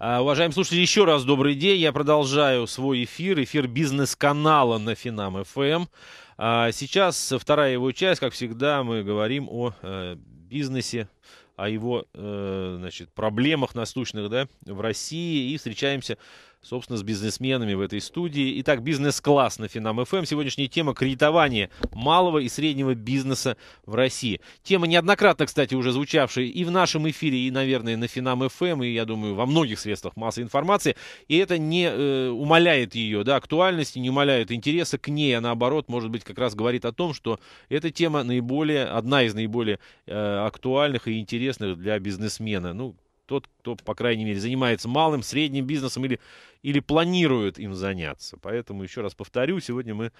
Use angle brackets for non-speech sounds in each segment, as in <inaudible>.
А, уважаемые слушатели, еще раз добрый день. Я продолжаю свой эфир, эфир бизнес-канала на Финам ФМ. Эм. А, сейчас вторая его часть, как всегда, мы говорим о э, бизнесе, о его э, значит, проблемах насущных да, в России и встречаемся собственно, с бизнесменами в этой студии. Итак, бизнес-класс на Финам ФМ. Эм. Сегодняшняя тема кредитование малого и среднего бизнеса в России. Тема неоднократно, кстати, уже звучавшая и в нашем эфире, и, наверное, на Финам ФМ, эм, и, я думаю, во многих средствах массовой информации. И это не э, умаляет ее, да, актуальности, не умаляет интереса к ней, а наоборот, может быть, как раз говорит о том, что эта тема наиболее, одна из наиболее э, актуальных и интересных для бизнесмена. Ну, тот, кто, по крайней мере, занимается малым, средним бизнесом или, или планирует им заняться. Поэтому, еще раз повторю, сегодня мы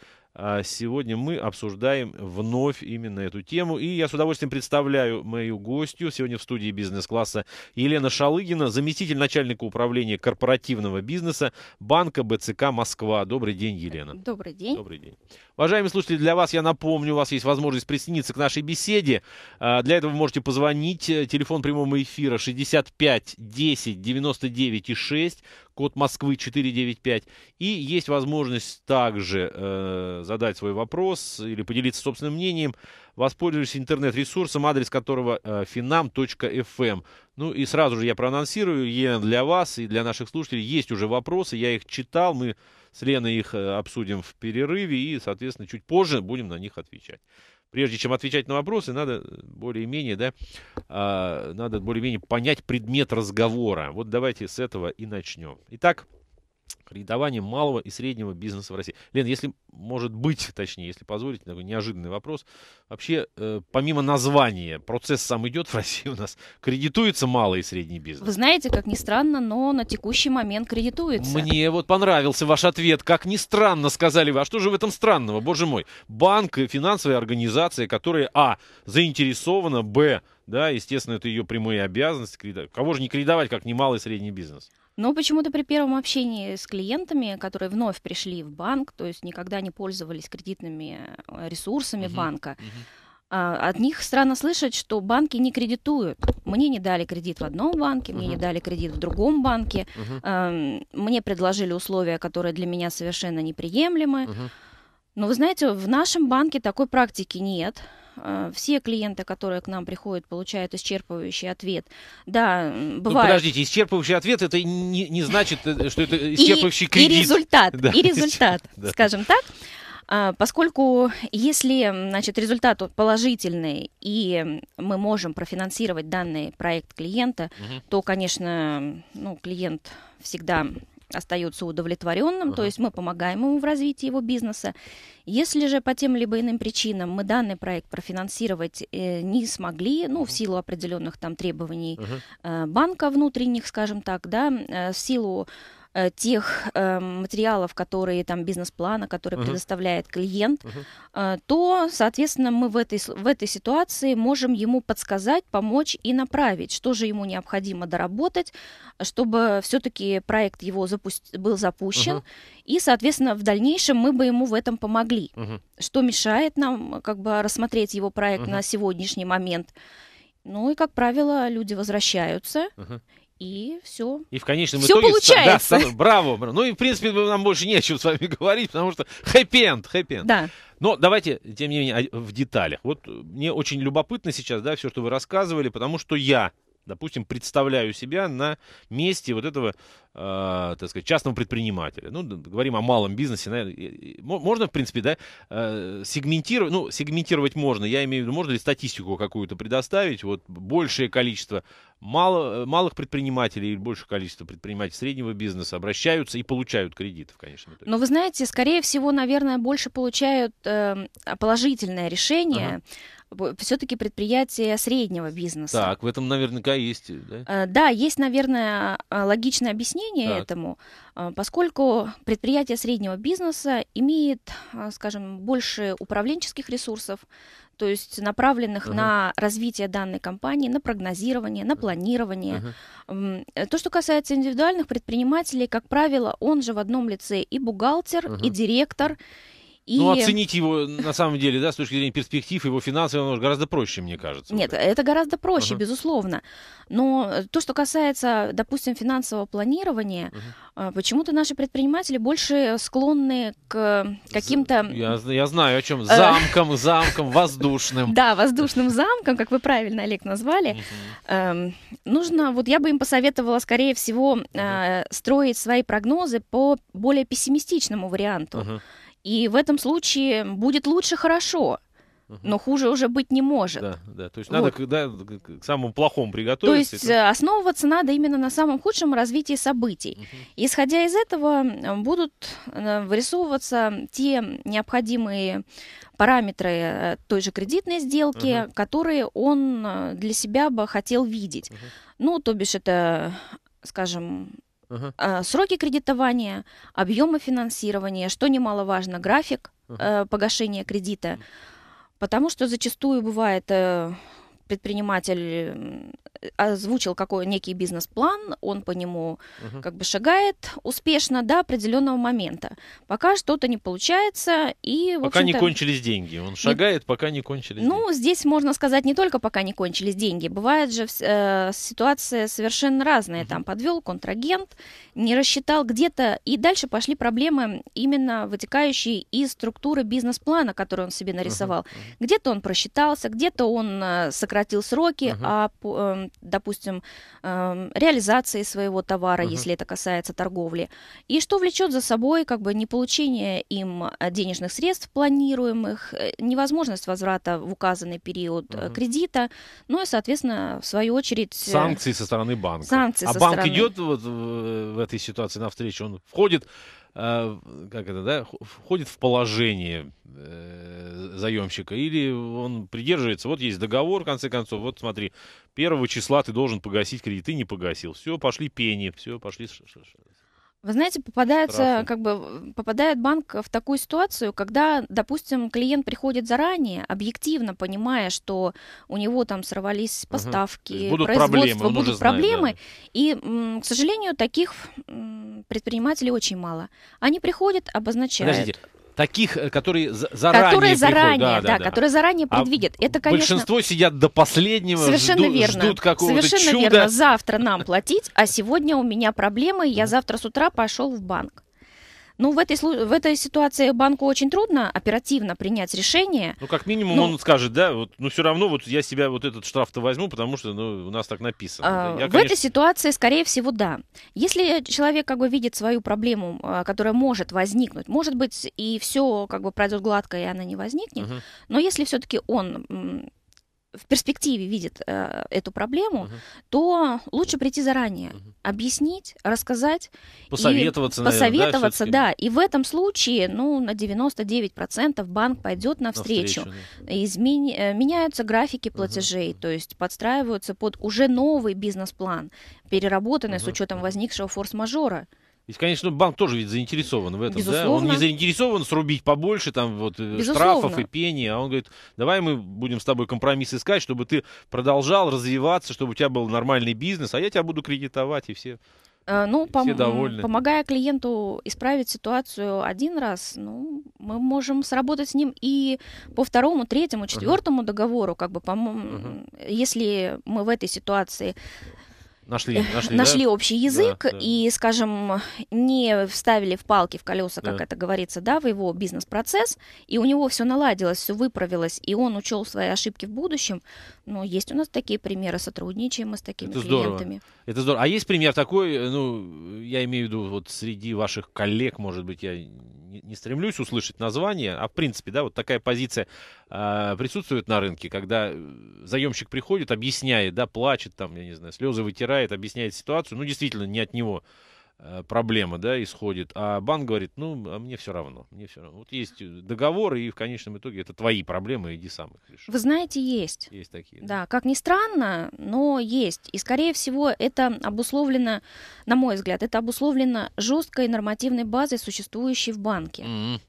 а, сегодня мы обсуждаем вновь именно эту тему. И я с удовольствием представляю мою гостью. Сегодня в студии бизнес-класса Елена Шалыгина, заместитель начальника управления корпоративного бизнеса банка БЦК «Москва». Добрый день, Елена. Добрый день. Добрый день. Уважаемые слушатели, для вас, я напомню, у вас есть возможность присоединиться к нашей беседе. А, для этого вы можете позвонить. Телефон прямого эфира 65 10 99 6 код Москвы 495. И есть возможность также э, задать свой вопрос или поделиться собственным мнением, воспользуясь интернет-ресурсом, адрес которого э, finam.fm. Ну и сразу же я проанонсирую, Елена, для вас и для наших слушателей есть уже вопросы, я их читал, мы с Леной их э, обсудим в перерыве и, соответственно, чуть позже будем на них отвечать прежде чем отвечать на вопросы, надо более-менее, да, а, надо более-менее понять предмет разговора. Вот давайте с этого и начнем. Итак, кредитование малого и среднего бизнеса в России. Лен, если, может быть, <laughs> точнее, если позволите, такой неожиданный вопрос. Вообще, э, помимо названия, процесс сам идет в <laughs> России у нас. Кредитуется малый и средний бизнес? Вы знаете, как ни странно, но на текущий момент кредитуется. Мне вот понравился ваш ответ. Как ни странно, сказали вы. А что же в этом странного, боже мой? Банк, финансовая организация, которая, а, заинтересована, б, да, естественно, это ее прямые обязанности. Кого же не кредитовать, как не малый и средний бизнес? Но почему-то при первом общении с клиентами, которые вновь пришли в банк, то есть никогда не пользовались кредитными э, ресурсами угу, банка, угу. От них странно слышать, что банки не кредитуют. Мне не дали кредит в одном банке, мне uh-huh. не дали кредит в другом банке. Uh-huh. Мне предложили условия, которые для меня совершенно неприемлемы. Uh-huh. Но вы знаете, в нашем банке такой практики нет. Э, все клиенты, которые к нам приходят, получают исчерпывающий ответ. Да, ну, бывает. Ну, подождите, исчерпывающий ответ это не, не значит, э, что это исчерпывающий и, кредит. И результат, да. и результат, <laughs> да. скажем так. А, поскольку если значит, результат положительный и мы можем профинансировать данный проект клиента, угу. то, конечно, ну, клиент всегда остается удовлетворенным, uh то есть мы помогаем ему в развитии его бизнеса. Если же по тем либо иным причинам мы данный проект профинансировать э, не смогли, ну, uh в силу определенных там требований uh э, банка внутренних, скажем так, да, э, в силу Э, тех э, материалов, которые там бизнес-плана, который uh-huh. предоставляет клиент, uh-huh. э, то, соответственно, мы в этой, в этой ситуации можем ему подсказать, помочь и направить, что же ему необходимо доработать, чтобы все-таки проект его запусти- был запущен, uh-huh. и, соответственно, в дальнейшем мы бы ему в этом помогли, uh-huh. что мешает нам как бы рассмотреть его проект uh-huh. на сегодняшний момент. Ну и, как правило, люди возвращаются. Uh-huh и все. И в конечном все итоге... получается. Да, браво, браво. Ну и, в принципе, нам больше не о чем с вами <laughs> говорить, потому что хэппи-энд, хэппи-энд. Да. Но давайте, тем не менее, в деталях. Вот мне очень любопытно сейчас, да, все, что вы рассказывали, потому что я допустим, представляю себя на месте вот этого, э, так сказать, частного предпринимателя. Ну, говорим о малом бизнесе. Наверное, можно, в принципе, да, э, сегментировать, ну, сегментировать можно, я имею в виду, можно ли статистику какую-то предоставить, вот большее количество мало, малых предпринимателей или большее количество предпринимателей среднего бизнеса обращаются и получают кредитов, конечно. Но вы знаете, скорее всего, наверное, больше получают э, положительное решение, ага все-таки предприятия среднего бизнеса. Так, в этом наверняка есть, да? Э, да, есть, наверное, а, логичное объяснение так. этому, а, поскольку предприятие среднего бизнеса имеет, а, скажем, больше управленческих ресурсов, то есть направленных uh-huh. на развитие данной компании, на прогнозирование, на планирование. Uh-huh. То, что касается индивидуальных предпринимателей, как правило, он же в одном лице и бухгалтер, uh-huh. и директор, ну, И... Ну, оценить его, на самом деле, да, с точки зрения перспектив, его финансового, гораздо проще, мне кажется. Нет, уже. это гораздо проще, uh-huh. безусловно. Но э, то, что касается, допустим, финансового планирования, uh-huh. почему-то наши предприниматели больше склонны к э, каким-то... Я, я знаю, о чем. Замкам, замкам, воздушным. <laughs> Да, воздушным замкам, как вы правильно, Олег, назвали. Эм, нужно, вот я бы им посоветовала, скорее всего, строить свои прогнозы по более пессимистичному варианту. И в этом случае будет лучше хорошо. Но хуже уже быть не может. Да, да. То есть надо вот. к, да, к самому плохому приготовиться. То есть это... основываться надо именно на самом худшем развитии событий. Угу. Исходя из этого э, будут э, вырисовываться те необходимые параметры э, той же кредитной сделки, угу. которые он для себя бы хотел видеть. Угу. Ну, то бишь это, скажем, Uh-huh. Сроки кредитования, объемы финансирования, что немаловажно, график uh-huh. погашения кредита. Потому что зачастую бывает э, предприниматель озвучил какой некий бизнес-план, он по нему угу. как бы шагает успешно до определенного момента. Пока что-то не получается и пока не кончились деньги, он шагает, не... пока не кончились. Ну деньги. здесь можно сказать не только пока не кончились деньги, бывает же э, ситуация совершенно разная, угу. там подвел контрагент, не рассчитал где-то и дальше пошли проблемы именно вытекающие из структуры бизнес-плана, который он себе нарисовал. Угу. Где-то он просчитался, где-то он э, сократил сроки, угу. а э, допустим, эм, реализации своего товара, угу. если это касается торговли, и что влечет за собой как бы не получение им э, денежных средств планируемых, э, невозможность возврата в указанный период угу. кредита, ну и, соответственно, в свою очередь... Санкции со стороны банка. Санкции а банк стороны... идет вот в этой ситуации навстречу, он входит а, как это, да, входит в положение э, заемщика, или он придерживается, вот есть договор, в конце концов, вот смотри, первого числа ты должен погасить кредит, ты не погасил, все, пошли пени, все, пошли вы знаете, попадается, Страшно. как бы, попадает банк в такую ситуацию, когда, допустим, клиент приходит заранее, объективно понимая, что у него там сорвались поставки, угу. будут производство, проблемы, будут проблемы. Знает, да. И, к сожалению, таких предпринимателей очень мало. Они приходят, обозначают. Подождите, таких, э, которые заранее Которые заранее, да, да, да, да, которые заранее а предвидят. А это, конечно... Большинство сидят до последнего, совершенно жду, верно. ждут какого-то Совершенно чуда. верно. Завтра нам платить, а сегодня у меня проблемы, я завтра с утра пошел в банк. Ну, в этой, в этой ситуации банку очень трудно оперативно принять решение. Ну, как минимум, ну, он скажет, да, вот, ну, все равно вот я себя вот этот штраф-то возьму, потому что ну, у нас так написано. А, я, в этой ситуации, скорее всего, да. Если человек как бы видит свою проблему, а, которая может возникнуть, может быть, и все как бы пройдет гладко, и она не возникнет, угу. но если все-таки он в перспективе видит э, эту проблему, угу. то лучше прийти заранее, угу. объяснить, рассказать, посоветоваться, и, наверное, посоветоваться, да, да. И в этом случае, ну, на 99% банк пойдет навстречу. навстречу да. Измени... Э, меняются графики платежей, угу. то есть подстраиваются под уже новый бизнес-план, переработанный угу. с учетом возникшего форс-мажора. Ведь, конечно, банк тоже ведь заинтересован в этом, Безусловно. да? Он не заинтересован срубить побольше там вот э, Безусловно. штрафов и пений, а он говорит, давай мы будем с тобой компромисс искать, чтобы ты продолжал развиваться, чтобы у тебя был нормальный бизнес, а я тебя буду кредитовать и все. Э, ну, и пом- довольны. помогая клиенту исправить ситуацию один раз, ну, мы можем сработать с ним и по второму, третьему, четвертому uh-huh. договору, как бы, по- uh-huh. если мы в этой ситуации Нашли, нашли, э, нашли да? общий язык да, да. и, скажем, не вставили в палки, в колеса, как да. это говорится, да, в его бизнес-процесс, и у него все наладилось, все выправилось, и он учел свои ошибки в будущем. Но есть у нас такие примеры, сотрудничаем мы с такими это клиентами. Здорово. Это здорово. А есть пример такой, э, ну, я имею в виду, вот среди ваших коллег, может быть, я не, стремлюсь услышать название, а в принципе, да, вот такая позиция э, присутствует на рынке, когда э, заемщик приходит, объясняет, да, плачет, там, я не знаю, слезы вытирает, объясняет ситуацию, ну, действительно, не от него Э, проблема, да, исходит, а банк говорит, ну, а мне все равно, мне все равно. Вот есть э, договор, и в конечном итоге это твои проблемы, иди сам их реши. Вы знаете, есть. Есть такие. Да, да как ни странно, но есть. И, скорее всего, это обусловлено, на мой взгляд, это обусловлено жесткой нормативной базой, существующей в банке. Mm-hmm.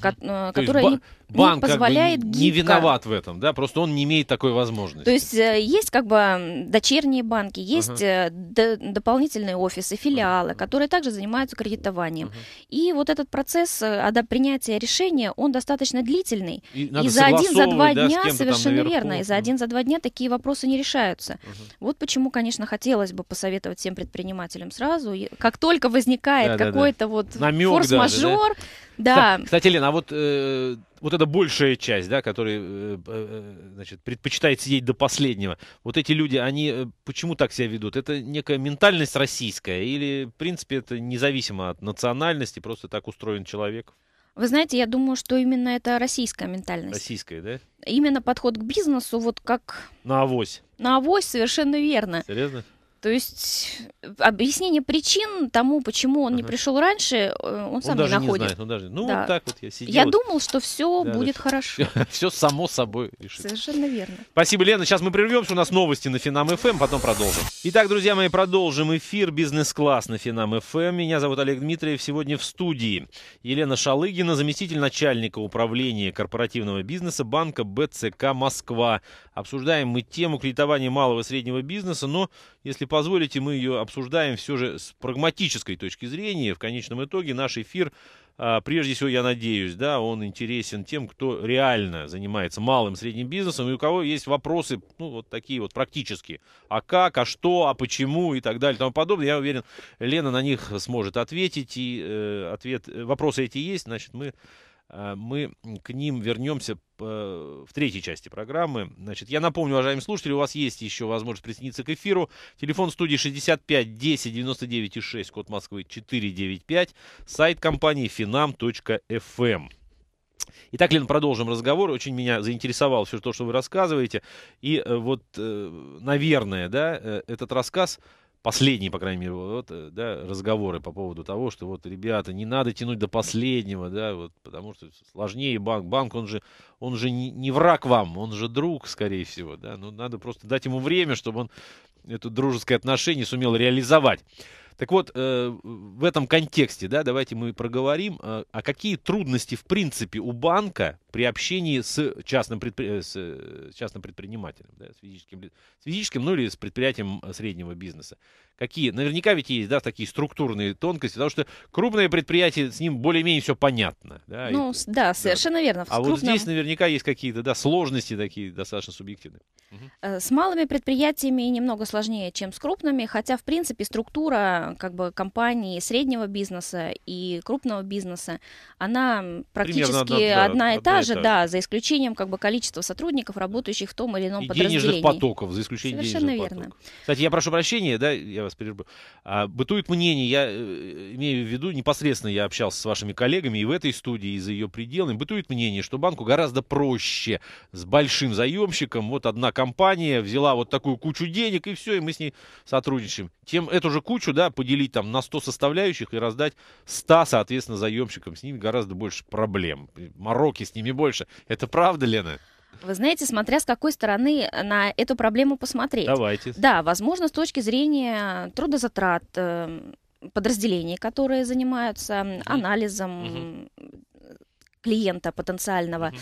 Ко- угу. Э, которая... есть, ну, банк позволяет как бы, не виноват в этом, да, просто он не имеет такой возможности. То есть э, есть как бы дочерние банки, есть ага. Э, Д- дополнительные офисы, филиалы, ага. которые также занимаются кредитованием. Ага. И вот этот процесс э, ада принятия решения, он достаточно длительный. И, и за один, за два да, дня, совершенно верно, и за один, за два дня такие вопросы не решаются. Ага. Вот почему, конечно, хотелось бы посоветовать всем предпринимателям сразу, как только возникает да, какой-то да, да. вот Намек форс-мажор, даже, да? да. Кстати, Лена, а вот э, вот эта большая часть, да, которая э, э, значит, предпочитает сидеть до последнего, вот эти люди, они э, почему так себя ведут? Это некая ментальность российская или, в принципе, это независимо от национальности, просто так устроен человек? Вы знаете, я думаю, что именно это российская ментальность. Российская, да? Именно подход к бизнесу, вот как... На авось. На авось, совершенно верно. Серьезно? То есть э, объяснение причин тому, почему он не пришел раньше, э, он, он сам даже не находит. Не знает, он даже... Ну, да. вот так вот я сидел. Я думал, что все да, будет да, хорошо. <laughs> Все само собой решится. Совершенно верно. Спасибо, Лена. Сейчас мы прервемся. У нас новости на Финам ФМ, эм, потом продолжим. Итак, друзья мои, продолжим эфир бизнес-класс на Финам ФМ. Эм. Меня зовут Олег Дмитриев. Сегодня в студии Елена Шалыгина, заместитель начальника управления корпоративного бизнеса банка БЦК Москва. Обсуждаем мы тему кредитования малого и среднего бизнеса, но если позволите, мы ее обсуждаем все же с прагматической точки зрения. В конечном итоге наш эфир, а, прежде всего, я надеюсь, да, он интересен тем, кто реально занимается малым средним бизнесом и у кого есть вопросы, ну, вот такие вот практические. А как, а что, а почему и так далее и тому подобное. Я уверен, Лена на них сможет ответить. И э, ответ, э, вопросы эти есть, значит, мы Э, мы к ним вернемся э, в третьей части программы. Значит, я напомню, уважаемые слушатели, у вас есть еще возможность присоединиться к эфиру. Телефон студии 65 10 99 6, код Москвы 495, сайт компании finam.fm. Эм. Итак, Лен, продолжим разговор. Очень меня заинтересовало все то, что вы рассказываете. И э, вот, наверное, да, этот рассказ последние, по крайней мере, вот, э, да, разговоры по поводу того, что вот, ребята, не надо тянуть до последнего, да, вот, потому что сложнее банк. Банк, он же, он же не, не враг вам, он же друг, скорее всего, да, ну, надо просто дать ему время, чтобы он это дружеское отношение сумел реализовать. Так вот, э, в этом контексте, да, давайте мы проговорим, э, а какие трудности, в принципе, у банка при общении с частным, предпри... Э, с частным предпринимателем, да, с, физическим, с физическим, ну или с предприятием среднего бизнеса какие, наверняка ведь есть, да, такие структурные тонкости, потому что крупное предприятие, с ним более-менее все понятно. Да, ну, и, да, да, совершенно верно. в А крупном... вот здесь наверняка есть какие-то, да, сложности такие достаточно субъективные. Угу. С малыми предприятиями немного сложнее, чем с крупными, хотя, в принципе, структура как бы компании среднего бизнеса и крупного бизнеса, она практически одна, одна, да, и та же, та. да, за исключением как бы количества сотрудников, работающих в том или ином и подразделении. денежных потоков, за исключением Совершенно денежных верно. потоков. Кстати, я прошу прощения, да, я раз перерыв. А, бытует мнение, я э, имею в виду, непосредственно я общался с вашими коллегами и в этой студии, и за ее пределами, бытует мнение, что банку гораздо проще с большим заемщиком. Вот одна компания взяла вот такую кучу денег, и все, и мы с ней сотрудничаем. Тем эту же кучу, да, поделить там на 100 составляющих и раздать 100, соответственно, заемщикам. С ними гораздо больше проблем. Мороки с ними больше. Это правда, Лена? Вы знаете, смотря с какой стороны на эту проблему посмотреть. Давайте. Да, возможно, с точки зрения трудозатрат э, подразделений, которые занимаются анализом mm клиента потенциального. mm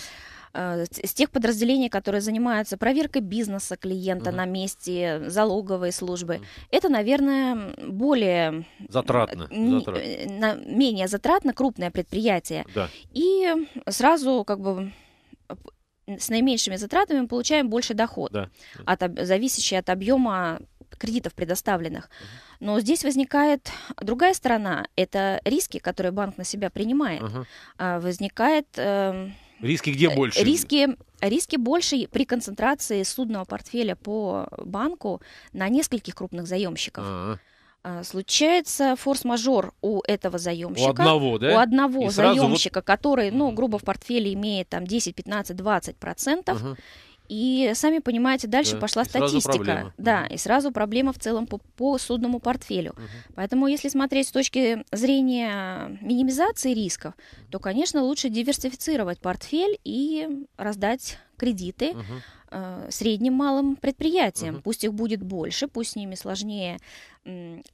с тех подразделений, которые занимаются проверкой бизнеса клиента uh на месте, залоговой службы. uh Это, наверное, более... Затратно. Э, Н- затратно. менее затратно крупное предприятие. Да. И сразу как бы с наименьшими затратами мы получаем больше доход, да. от, зависящий от объема кредитов предоставленных. Но здесь возникает другая сторона. Это риски, которые банк на себя принимает. Угу. Возникает... Э, риски где э, больше? Риски, риски больше при концентрации судного портфеля по банку на нескольких крупных заемщиков. Ага. А, случается форс-мажор у этого заемщика. У одного, да? У одного и заемщика, вот... который, ну, грубо в портфеле имеет там 10, 15, 20 процентов. Угу. И сами понимаете, дальше да. пошла и статистика. Проблема. Да, и сразу проблема в целом по, по судному портфелю. Угу. Поэтому, если смотреть с точки зрения минимизации рисков, то, конечно, лучше диверсифицировать портфель и раздать кредиты угу. э, средним малым предприятиям. Угу. Пусть их будет больше, пусть с ними сложнее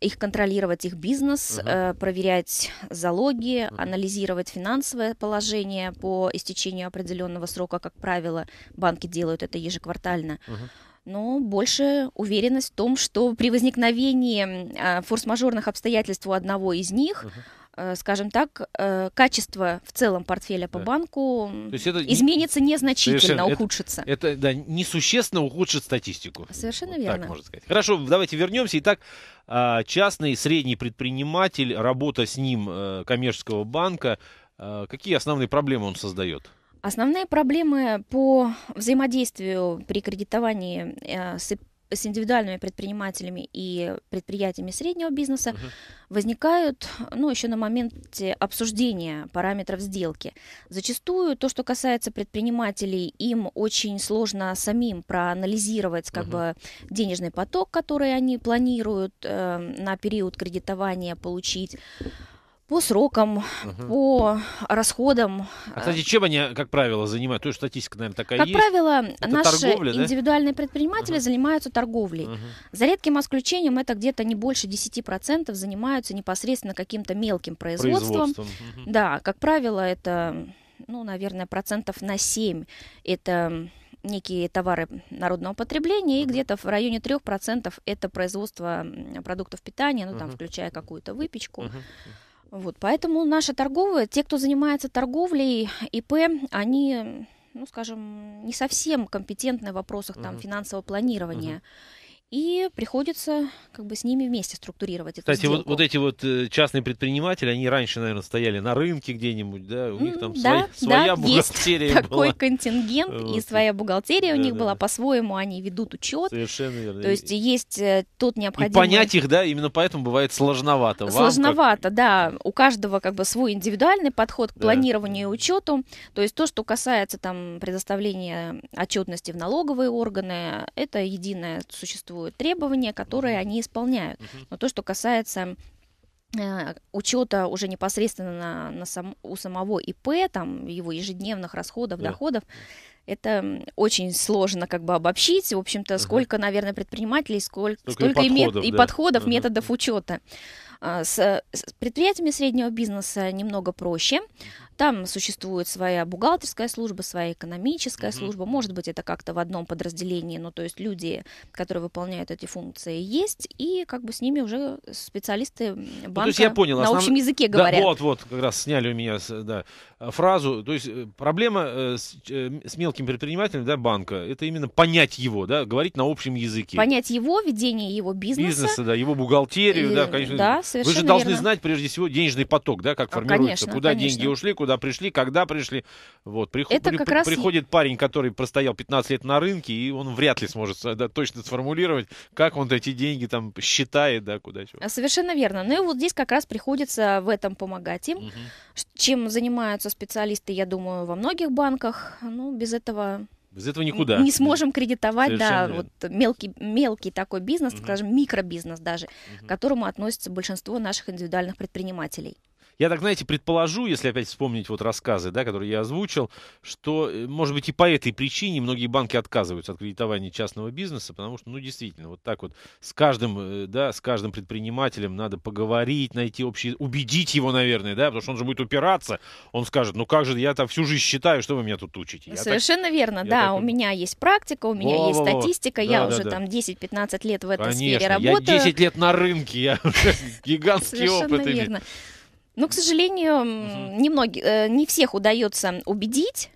их контролировать, их бизнес, Uh-huh. проверять залоги, Uh-huh. анализировать финансовое положение по истечению определенного срока, как правило, банки делают это ежеквартально. Uh-huh. Но больше уверенность в том, что при возникновении а, форс-мажорных обстоятельств у одного из них угу Э, скажем так, э, качество в целом портфеля по да. банку То есть это изменится не, незначительно, ухудшится. Это, это да, несущественно ухудшит статистику. Совершенно вот верно. Так можно сказать. Хорошо, давайте вернемся. Итак, а, частный средний предприниматель, работа с ним э, коммерческого банка, а, какие основные проблемы он создает? Основные проблемы по взаимодействию при кредитовании с с индивидуальными предпринимателями и предприятиями среднего бизнеса угу. возникают, ну, еще на моменте обсуждения параметров сделки. Зачастую то, что касается предпринимателей, им очень сложно самим проанализировать как угу. бы денежный поток, который они планируют э, на период кредитования получить по срокам, угу. по расходам. А, кстати, чем они, как правило, занимают? То есть статистика, наверное, такая как есть. Как правило, это наши торговля, индивидуальные да? предприниматели угу. занимаются торговлей. Угу. За редким исключением это где-то не больше 10% занимаются непосредственно каким-то мелким производством. производством. Угу. Да, как правило, это, ну, наверное, процентов на 7. Это некие товары народного потребления, и где-то в районе 3% это производство продуктов питания, ну, там, включая какую-то выпечку. uh вот, поэтому наши торговые, те, кто занимается торговлей, ИП, они ну, скажем, не совсем компетентны в вопросах там, uh-huh. финансового планирования. Uh-huh и приходится как бы с ними вместе структурировать эту Кстати, сделку. вот, вот эти вот э, частные предприниматели, они раньше, наверное, стояли на рынке где-нибудь, да, у них там mm, свои, да, своя бухгалтерия есть <laughs> была. такой контингент, вот. и своя бухгалтерия да, у них да. была, по-своему они ведут учет. Совершенно верно. То есть есть э, тот необходимый... И понять их, да, именно поэтому бывает сложновато. Сложновато, как... да. У каждого как бы свой индивидуальный подход к да. планированию и учету. То есть то, что касается там предоставления отчетности в налоговые органы, это единое существует существуют требования, которые они исполняют. Но то, что касается э, учета уже непосредственно на, на сам, у самого ИП, там, его ежедневных расходов, да. доходов, это очень сложно как бы обобщить. В общем-то, uh-huh. сколько, наверное, предпринимателей, сколько, сколько, и подходов, мет- да. и подходов uh-huh. методов учета. А, с, с предприятиями среднего бизнеса немного проще. Там существует своя бухгалтерская служба, своя экономическая mm-hmm. служба. Может быть, это как-то в одном подразделении, но то есть люди, которые выполняют эти функции, есть, и как бы с ними уже специалисты банка ну, то есть я понял, на основ... общем языке да, говорят. вот, вот, как раз сняли у меня да, фразу. То есть э, проблема э, с, э, с мелким предпринимателем да, банка, это именно понять его, да, говорить на общем языке. Понять его, ведение его бизнеса. Бизнеса, да, его бухгалтерию, и, да, конечно. Да, совершенно Вы же должны верно. знать, прежде всего, денежный поток, да, как а, формируется, конечно, куда конечно. деньги ушли, куда куда пришли, когда пришли. Вот, приход, это при, как при, раз... Приходит парень, который простоял 15 лет на рынке, и он вряд ли сможет да, точно сформулировать, как он эти деньги там считает, да, куда чего. А, совершенно верно. Ну и вот здесь как раз приходится в этом помогать им. Угу. Чем занимаются специалисты, я думаю, во многих банках. Ну, без этого без этого никуда. Не сможем кредитовать, Совершенно да, верно. вот мелкий, мелкий такой бизнес, угу. скажем, микробизнес даже, угу. к которому относится большинство наших индивидуальных предпринимателей я так, знаете, предположу, если опять вспомнить вот рассказы, да, которые я озвучил, что, э, может быть, и по этой причине многие банки отказываются от кредитования частного бизнеса, потому что, ну, действительно, вот так вот с каждым, э, да, с каждым предпринимателем надо поговорить, найти общий, убедить его, наверное, да, потому что он же будет упираться, он скажет, ну как же, я там всю жизнь считаю, что вы меня тут учите. Я Совершенно так, верно, я да, так... у меня есть практика, у меня Во-во-во. есть статистика, да, я да, уже да. там 10-15 лет в этой Конечно, сфере работаю. я 10 лет на рынке, я <laughs> гигантский опыт имею. Ну, к сожалению, угу. немногие, э, не всех удается убедить.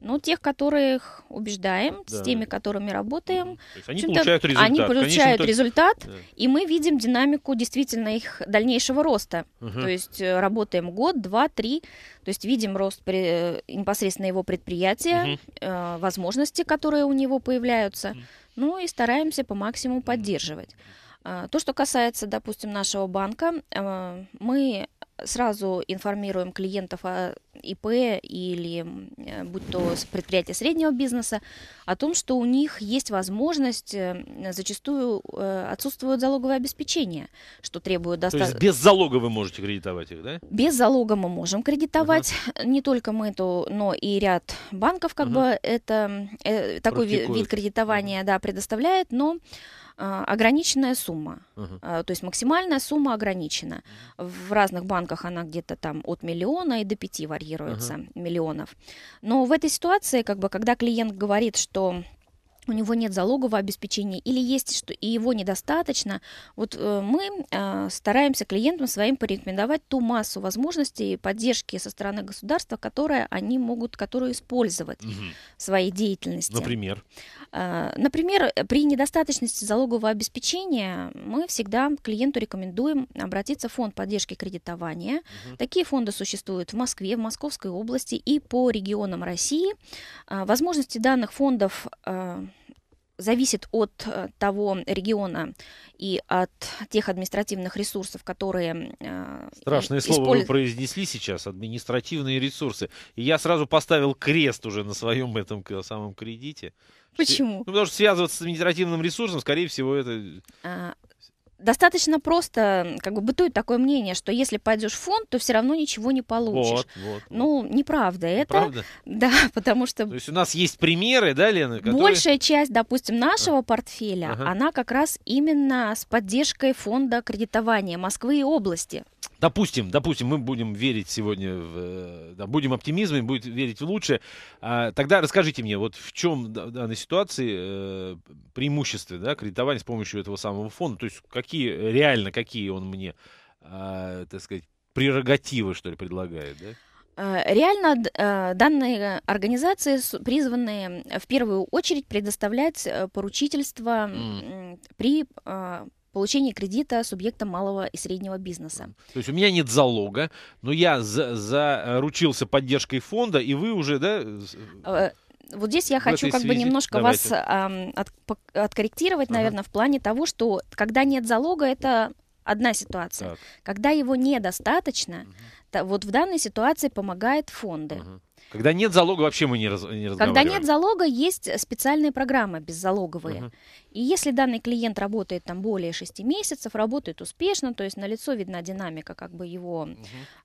Но тех, которых убеждаем, да. с теми, которыми работаем, они получают результат, они получают результат да. и мы видим динамику действительно их дальнейшего роста. Угу. То есть э, работаем год, два, три, то есть видим рост при, э, непосредственно его предприятия, угу. э, возможности, которые у него появляются, угу. ну и стараемся по максимуму поддерживать. А, то, что касается, допустим, нашего банка, мы сразу информируем клиентов о ИП или э, будь то предприятие среднего бизнеса о том, что у них есть возможность, э, зачастую э, отсутствует залоговое обеспечение, что требует достаточно... То есть без залога вы можете кредитовать их, да? Без залога мы можем кредитовать, uh-huh. не только мы, то, но и ряд банков как uh-huh. бы это э, такой вид кредитования uh-huh. да, предоставляет, но а, ограниченная сумма. Uh-huh. То есть максимальная сумма ограничена. В разных банках она где-то там от миллиона и до пяти варьируется uh-huh. миллионов. Но в этой ситуации, как бы, когда клиент говорит, что у него нет залогового обеспечения или есть, что и его недостаточно, вот э, мы э, стараемся клиентам своим порекомендовать ту массу возможностей поддержки со стороны государства, которые они могут, которую использовать угу. в своей деятельности. Например? Э, например, при недостаточности залогового обеспечения мы всегда клиенту рекомендуем обратиться в фонд поддержки кредитования. Угу. Такие фонды существуют в Москве, в Московской области и по регионам России. Возможности данных фондов зависит от э, того региона и от тех административных ресурсов, которые... Э, Страшное использ... слово вы произнесли сейчас, административные ресурсы. И я сразу поставил крест уже на своем этом самом кредите. Почему? Ну, потому что связываться с административным ресурсом, скорее всего, это... А, достаточно просто, как бы бытует такое мнение, что если пойдешь в фонд, то все равно ничего не получишь. Вот, вот, ну, неправда это. Правда? <laughs> Да, потому что... То есть у нас есть примеры, да, Лена? Которые... Большая часть, допустим, нашего а. портфеля, ага. она как раз именно с поддержкой фонда кредитования Москвы и области допустим, допустим, мы будем верить сегодня, в, э, да, будем оптимизмом, будет верить в лучшее. А, тогда расскажите мне, вот в чем в данной ситуации э, преимущество да, кредитования с помощью этого самого фонда? То есть какие, реально, какие он мне, э, так сказать, прерогативы, что ли, предлагает, да? Э, реально э, данные организации призваны в первую очередь предоставлять поручительство mm. при получения кредита субъекта малого и среднего бизнеса. То есть у меня нет залога, но я заручился поддержкой фонда, и вы уже, да? Э, вот здесь я хочу как связи. бы немножко Давайте. вас эм, от, откорректировать, ага. наверное, в плане того, что когда нет залога, это одна ситуация. Так. Когда его недостаточно, угу. то, вот в данной ситуации помогают фонды. Угу. Когда нет залога, вообще мы не, раз, не разговариваем. Когда нет залога, есть специальные программы беззалоговые. Угу. И если данный клиент работает там более 6 месяцев, работает успешно, то есть на лицо видна динамика как бы его угу.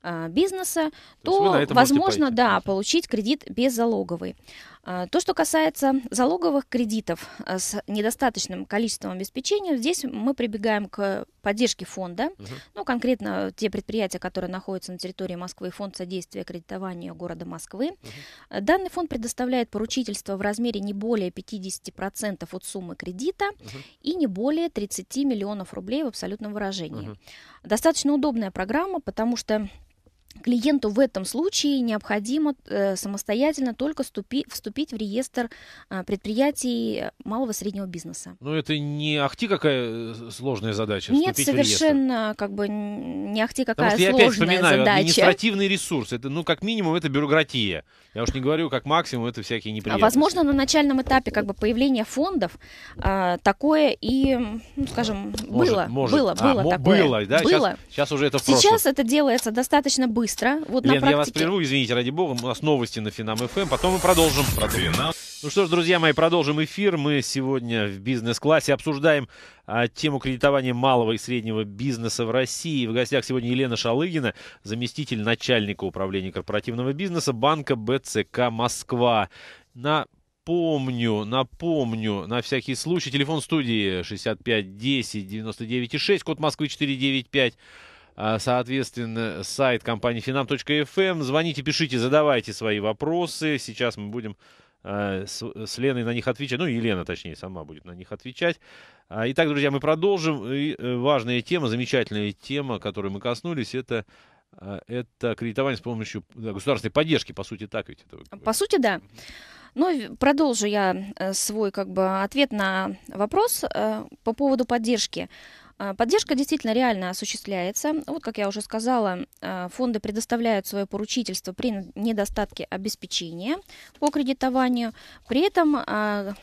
э, бизнеса, то, то возможно, да, получить кредит беззалоговый. А, то, что касается залоговых кредитов а, с недостаточным количеством обеспечения, здесь мы прибегаем к поддержке фонда. Угу. Ну, конкретно те предприятия, которые находятся на территории Москвы, фонд содействия кредитованию города Москвы. Угу. Данный фонд предоставляет поручительство в размере не более 50% от суммы кредита проекта угу. и не более 30 миллионов рублей в абсолютном выражении. Угу. Достаточно удобная программа, потому что Клиенту в этом случае необходимо э, самостоятельно только ступи, вступить в реестр э, предприятий малого и среднего бизнеса. Но ну, это не ахти какая э, сложная задача. Нет, совершенно как бы не ахти какая Потому что сложная я опять вспоминаю, задача. административный ресурс, это, ну как минимум это бюрократия. Я уж не говорю, как максимум это всякие неприятности. Возможно, на начальном этапе как бы появления фондов э, такое и, ну, скажем, может, было, может. было, а, было такое. Было, да? Было. Сейчас, сейчас уже это в Сейчас прошлом. это делается достаточно быстро быстро. Вот Лен, на практике... я вас прерву, извините, ради бога, у нас новости на Финам ФМ, эм, потом мы продолжим. продолжим. Ну что ж, друзья мои, продолжим эфир. Мы сегодня в бизнес-классе обсуждаем а, тему кредитования малого и среднего бизнеса в России. В гостях сегодня Елена Шалыгина, заместитель начальника управления корпоративного бизнеса банка БЦК Москва. На напомню, напомню, на всякий случай, телефон студии 65 10 код Москвы 495. А, соответственно, сайт компании finam.fm. Эм. Звоните, пишите, задавайте свои вопросы. Сейчас мы будем а, с, Леной на них отвечать. Ну, Елена, точнее, сама будет на них отвечать. А, итак, друзья, мы продолжим. И э, важная тема, замечательная тема, которой мы коснулись, это это кредитование с помощью государственной поддержки, по сути, так ведь? Это... По сути, да. Ну, продолжу я э, свой как бы, ответ на вопрос э, по поводу поддержки. А, поддержка действительно реально осуществляется. Вот, как я уже сказала, а, фонды предоставляют свое поручительство при недостатке обеспечения по кредитованию. При этом а,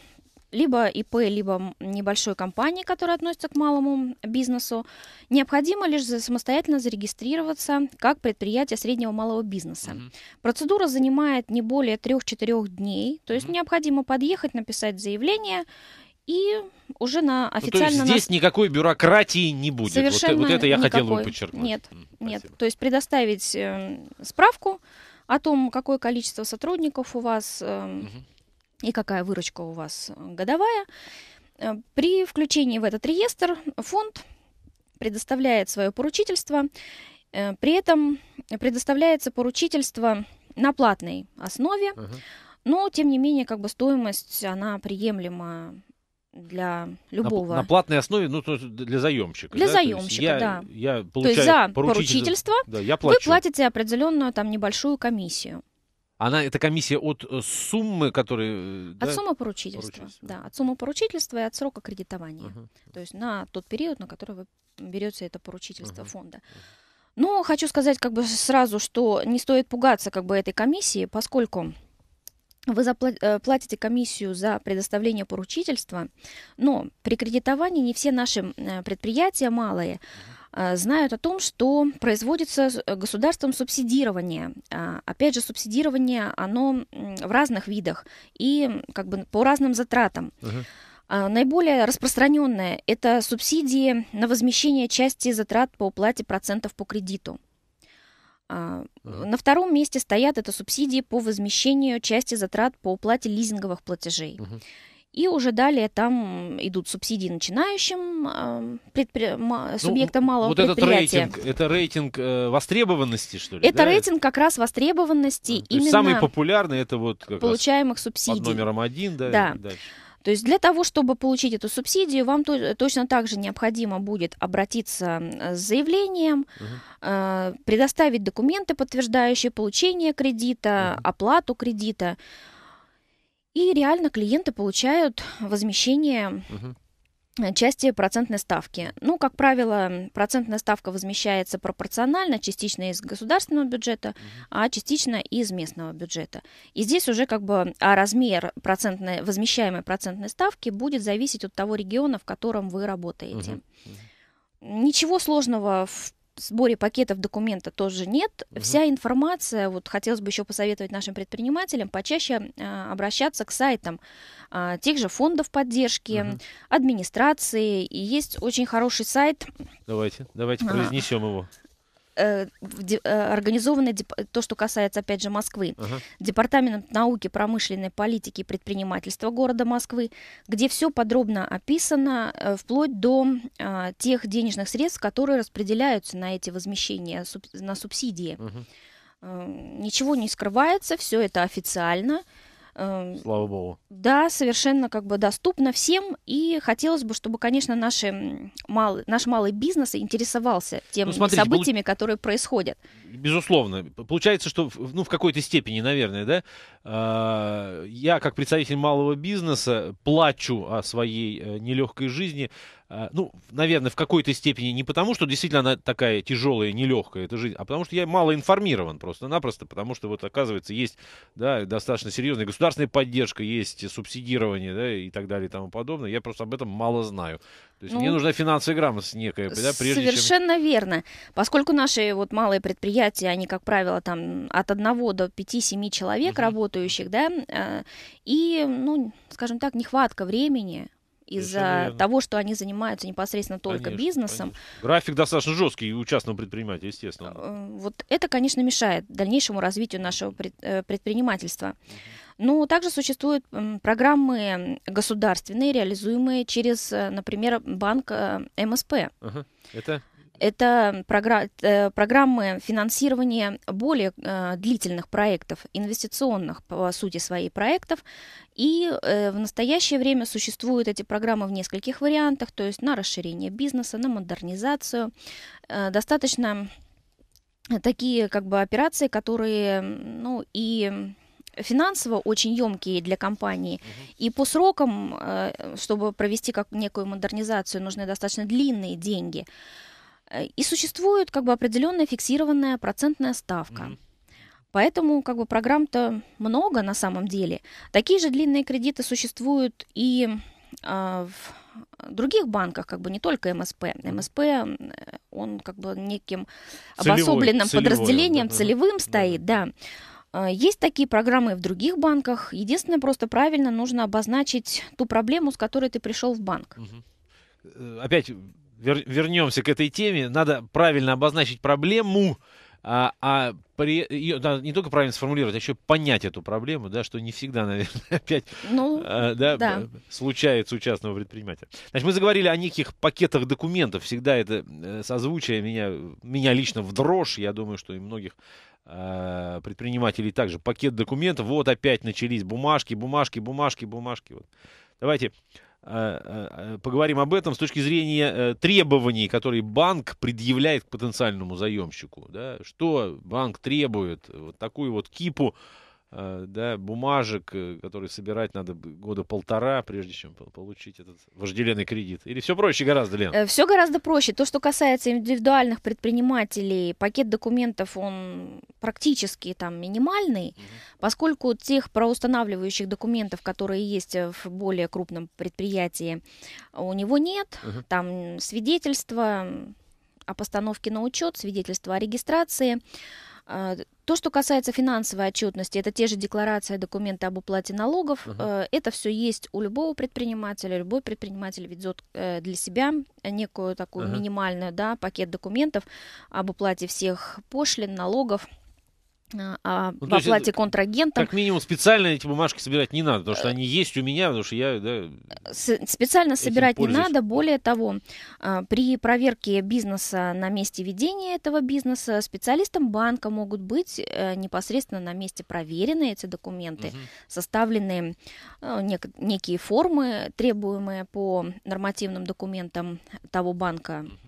либо ИП, либо небольшой компании, которая относится к малому бизнесу, необходимо лишь самостоятельно зарегистрироваться как предприятие среднего малого бизнеса. Mm-hmm. Процедура занимает не более 3-4 дней, то есть mm-hmm. необходимо подъехать, написать заявление и уже на официально... Ну, то есть здесь нас... никакой бюрократии не будет. Совершенно вот, вот это я никакой. хотел бы подчеркнуть. Нет, mm, нет. То есть предоставить э, справку о том, какое количество сотрудников у вас э, угу. и какая выручка у вас э, годовая. Э, при включении в этот реестр фонд предоставляет свое поручительство. Э, при этом предоставляется поручительство на платной основе. Угу. Но, тем не менее, как бы стоимость, она приемлема для любого. На, на платной основе, ну, то есть для заемщика. Для да? заемщика, я, да. Я получаю то есть за поручительство да, я плачу. вы платите определенную там небольшую комиссию. Она, это комиссия от э, суммы, которая... Э, от да? суммы поручительства, поручительства, да, от суммы поручительства и от срока кредитования. Uh-huh. То есть на тот период, на который вы берете это поручительство uh-huh. фонда. Но ну, хочу сказать как бы сразу, что не стоит пугаться как бы этой комиссии, поскольку вы э, платите комиссию за предоставление поручительства, но при кредитовании не все наши э, предприятия малые э, знают о том, что производится государством субсидирование. А, опять же, субсидирование, оно в разных видах и как бы по разным затратам. Uh-huh. Наиболее распространенное – это субсидии на возмещение части затрат по уплате процентов по кредиту. А, на втором месте стоят это субсидии по возмещению части затрат по уплате лизинговых платежей. Угу. И уже далее там идут субсидии начинающим предпри... Ну, субъектам ну, малого вот предприятия. Вот этот рейтинг, это рейтинг э, востребованности, что ли? Это да? рейтинг как раз востребованности. А, именно самый популярный это вот как получаемых раз субсидий. Под номером один, да? Да. И дальше. То есть для того, чтобы получить эту субсидию, вам э, точно так же необходимо будет обратиться с заявлением, угу. предоставить документы, подтверждающие получение кредита, угу. оплату кредита. И реально клиенты получают возмещение угу Э, части процентной ставки. Ну, как правило, процентная ставка возмещается пропорционально, частично из государственного бюджета, а частично из местного бюджета. И здесь уже как бы а, размер процентной, возмещаемой процентной ставки будет зависеть от того региона, в котором вы работаете. Ничего сложного в сборе пакетов документа тоже нет. Угу. Вся информация, вот хотелось бы еще посоветовать нашим предпринимателям почаще а, обращаться к сайтам а, тех же фондов поддержки, угу. администрации. И есть очень хороший сайт. Давайте, давайте а, произнесем его. Э, э, организованы, то, что касается, опять же, Москвы, ага. Департамент науки, промышленной политики и предпринимательства города Москвы, где все подробно описано, э, вплоть до тех денежных средств, которые распределяются на эти возмещения, на субсидии. Ага. Ничего не скрывается, все это официально. Эм, Слава богу. Да, совершенно как бы доступно всем, и хотелось бы, чтобы, конечно, наши малый, наш малый бизнес интересовался тем ну, смотрите, событиями, был... которые происходят безусловно. Получается, что ну, в какой-то степени, наверное, да, а, я как представитель малого бизнеса плачу о своей э, нелегкой жизни. А, ну, наверное, в какой-то степени не потому, что действительно она такая тяжелая, нелегкая эта жизнь, а потому что я мало информирован просто-напросто, потому что вот оказывается есть да, достаточно серьезная государственная поддержка, есть субсидирование да, и так далее и тому подобное. Я просто об этом мало знаю. То есть ну, мне нужна финансовая грамотность некая, да, прежде Совершенно чем... верно. Поскольку наши вот малые предприятия, они, как правило, там от одного до пяти-семи человек угу. работающих, да, э, и, ну, скажем так, нехватка времени из-за того, что они занимаются непосредственно только конечно, бизнесом. Конечно. График достаточно жесткий у частного предпринимателя, естественно. Э, вот это, конечно, мешает дальнейшему развитию нашего э, предпринимательства. Угу. Но ну, также существуют программы государственные, реализуемые через, э, например, банк э, МСП. Ага. Это это э, программы финансирования более длительных проектов, инвестиционных по сути своих проектов. И в настоящее время существуют эти программы в нескольких вариантах, то есть на расширение бизнеса, на модернизацию. Достаточно такие как бы операции, которые ну, и финансово очень емкие для компании. Угу. И по срокам, э, чтобы провести как некую модернизацию, нужны достаточно длинные деньги. Э, и существует как бы определенная фиксированная процентная ставка. Угу. Поэтому как бы программ-то много на самом деле. Такие же длинные кредиты существуют и а, в других банках, как бы не только МСП. МСП, э, он как бы неким целевой, обособленным целевой, подразделением, да, целевым да. стоит, да. да. А, есть такие программы в других банках. Единственное, просто правильно нужно обозначить ту проблему, с которой ты пришел в банк. Э, опять вернемся к этой теме. Надо правильно обозначить проблему, а, а при, ее надо не только правильно сформулировать, а еще понять эту проблему, да, что не всегда, наверное, <laughs> опять ну, а, да, да. случается у частного предпринимателя. Значит, мы заговорили о неких пакетах документов. Всегда это э, созвучие меня, меня лично в дрожь. Я думаю, что и многих а, предпринимателей также. Пакет документов. Вот опять начались бумажки, бумажки, бумажки, бумажки. Вот. Давайте Э, э, поговорим об этом с точки зрения э, требований, которые банк предъявляет к потенциальному заемщику. Да? Что банк требует? Вот такую вот кипу Э, да, бумажек, э, которые собирать надо года полтора, прежде чем получить этот вожделенный кредит? Или все проще гораздо, Лен? Э, все гораздо проще. То, что касается индивидуальных предпринимателей, пакет документов, он практически там минимальный, угу. поскольку тех правоустанавливающих документов, которые есть в более крупном предприятии, у него нет. Угу. Там свидетельство о постановке на учет, свидетельство о регистрации. А, то, что касается финансовой отчетности, это те же декларации, документы об уплате налогов. Uh-huh. Это все есть у любого предпринимателя. Любой предприниматель ведет э, для себя некую такую Uh-huh. минимальную да, пакет документов об уплате всех пошлин, налогов Э, а ну, в оплате это, контрагентам. Как минимум специально эти бумажки собирать не надо, потому что э, они есть у меня, потому что я... Да, С специально собирать пользуюсь. не надо. Более того, э, при проверке бизнеса на месте ведения этого бизнеса специалистам банка могут быть непосредственно на месте проверены эти документы, угу. составлены нек некие формы, требуемые по нормативным документам того банка, угу